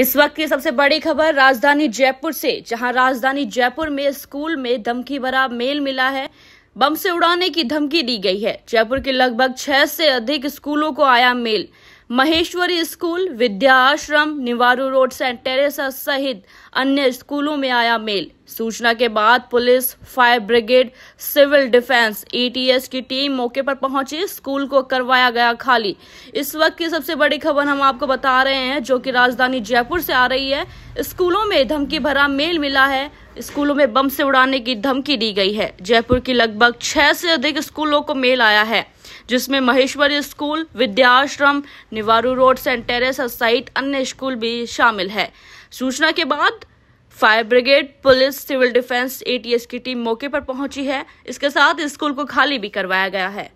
इस वक्त की सबसे बड़ी खबर राजधानी जयपुर से जहां राजधानी जयपुर में स्कूल में धमकी भरा मेल मिला है बम से उड़ाने की धमकी दी गई है जयपुर के लगभग छह से अधिक स्कूलों को आया मेल महेश्वरी स्कूल विद्या आश्रम निवारू रोड सेंट टेरेसा सहित अन्य स्कूलों में आया मेल सूचना के बाद police fire brigade civil defence ETS e की टीम मौके पर पहुंची स्कूल को करवाया गया खाली इस वक्त की सबसे बड़ी खबर हम आपको बता रहे हैं जो कि राजधानी जयपुर से आ रही है स्कूलों में धमकी भरा मेल मिला है स्कूलों में बम से उड़ाने की धमकी दी गई है जयपुर की लगभग छह से अधिक स्कूलों को मेल आया है जिसमें Maheshwari school Vidyashram Niwaru road saint Teresa सहित अन्य स्कूल भी शामिल है सूचना के बाद fire brigade police civil defence ATS की टीम मौके पर पहुंची है इसके साथ स्कूल को खाली भी करवाया गया है